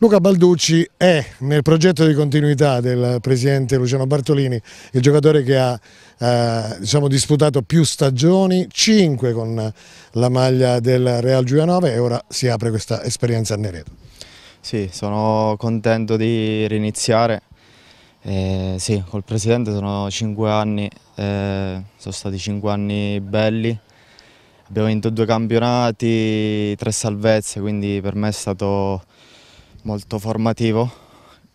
Luca Balducci è nel progetto di continuità del presidente Luciano Bartolini il giocatore che ha eh, diciamo, disputato più stagioni, 5 con la maglia del Real Giulianove e ora si apre questa esperienza a Nereto. Sì, sono contento di riniziare. Eh, sì, col presidente sono 5 anni, eh, sono stati 5 anni belli. Abbiamo vinto due campionati, tre salvezze, quindi per me è stato molto formativo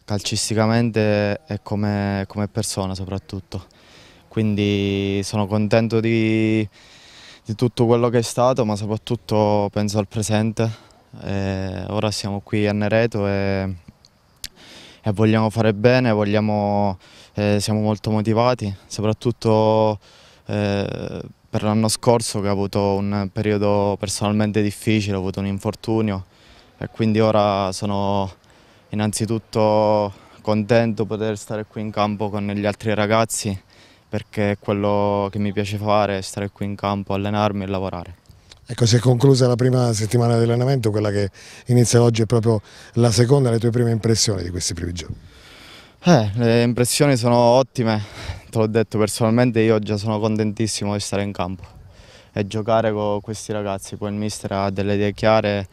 calcisticamente e come, come persona soprattutto. Quindi sono contento di, di, tutto quello che è stato, ma soprattutto penso al presente. E ora siamo qui a Nereto e, e vogliamo fare bene, vogliamo, eh, siamo molto motivati, soprattutto eh, per l'anno scorso che ho avuto un periodo personalmente difficile, ho avuto un infortunio e quindi ora sono innanzitutto contento di poter stare qui in campo con gli altri ragazzi perché è quello che mi piace fare, stare qui in campo, allenarmi e lavorare. Ecco, si è conclusa la prima settimana di allenamento, quella che inizia oggi è proprio la seconda, le tue prime impressioni di questi primi giorni? Eh, le impressioni sono ottime, te l'ho detto personalmente, io già sono contentissimo di stare in campo e giocare con questi ragazzi, poi il mister ha delle idee chiare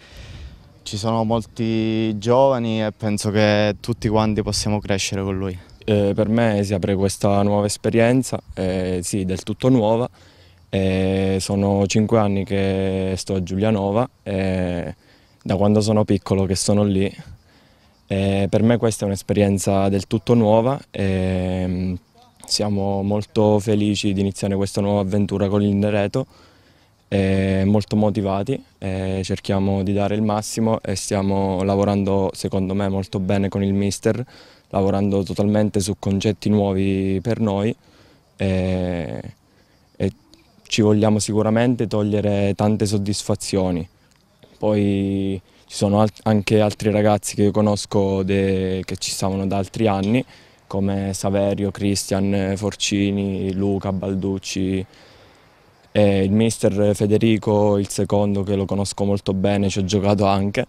ci sono molti giovani e penso che tutti quanti possiamo crescere con lui. Eh, per me si apre questa nuova esperienza, eh, sì, del tutto nuova. Eh, sono cinque anni che sto a Giulianova e eh, da quando sono piccolo che sono lì. Eh, per me questa è un'esperienza del tutto nuova e eh, siamo molto felici di iniziare questa nuova avventura con l'Indereto eh, molto motivati, eh, cerchiamo di dare il massimo e stiamo lavorando secondo me molto bene con il mister, lavorando totalmente su concetti nuovi per noi eh, e ci vogliamo sicuramente togliere tante soddisfazioni. Poi ci sono alt anche altri ragazzi che io conosco che ci stavano da altri anni come Saverio, Cristian, Forcini, Luca, Balducci, e eh, il mister Federico, il secondo che lo conosco molto bene, ci ho giocato anche.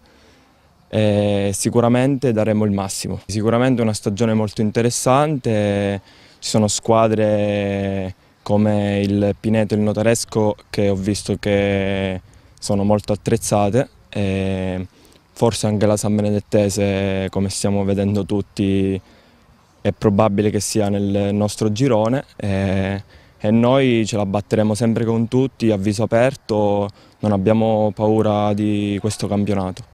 E eh, sicuramente daremo il massimo. Sicuramente è una stagione molto interessante, ci sono squadre come il Pineto e il Notaresco che ho visto che sono molto attrezzate e forse anche la San Benedettese come stiamo vedendo tutti è probabile che sia nel nostro girone eh, e noi ce la batteremo sempre con tutti a viso aperto, non abbiamo paura di questo campionato.